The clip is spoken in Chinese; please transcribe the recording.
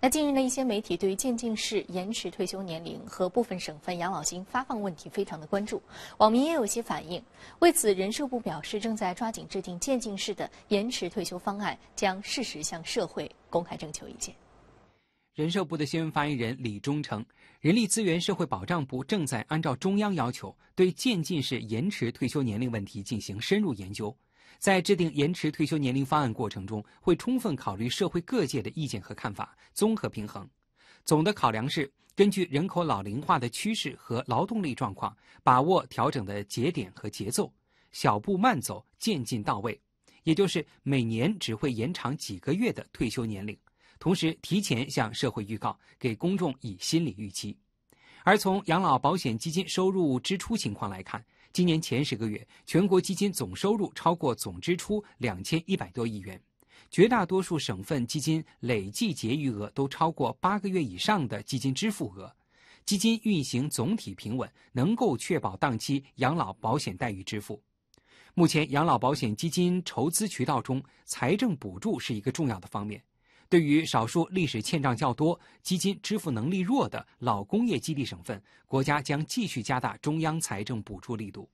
那近日呢，一些媒体对于渐进式延迟退休年龄和部分省份养老金发放问题非常的关注，网民也有些反映。为此，人社部表示正在抓紧制定渐进式的延迟退休方案，将适时向社会公开征求意见。人社部的新闻发言人李忠称，人力资源社会保障部正在按照中央要求，对渐进式延迟退休年龄问题进行深入研究。在制定延迟退休年龄方案过程中，会充分考虑社会各界的意见和看法，综合平衡。总的考量是，根据人口老龄化的趋势和劳动力状况，把握调整的节点和节奏，小步慢走，渐进到位。也就是每年只会延长几个月的退休年龄，同时提前向社会预告，给公众以心理预期。而从养老保险基金收入支出情况来看，今年前十个月，全国基金总收入超过总支出两千一百多亿元，绝大多数省份基金累计结余额都超过八个月以上的基金支付额，基金运行总体平稳，能够确保当期养老保险待遇支付。目前，养老保险基金筹资渠道中，财政补助是一个重要的方面。对于少数历史欠账较多、基金支付能力弱的老工业基地省份，国家将继续加大中央财政补助力度。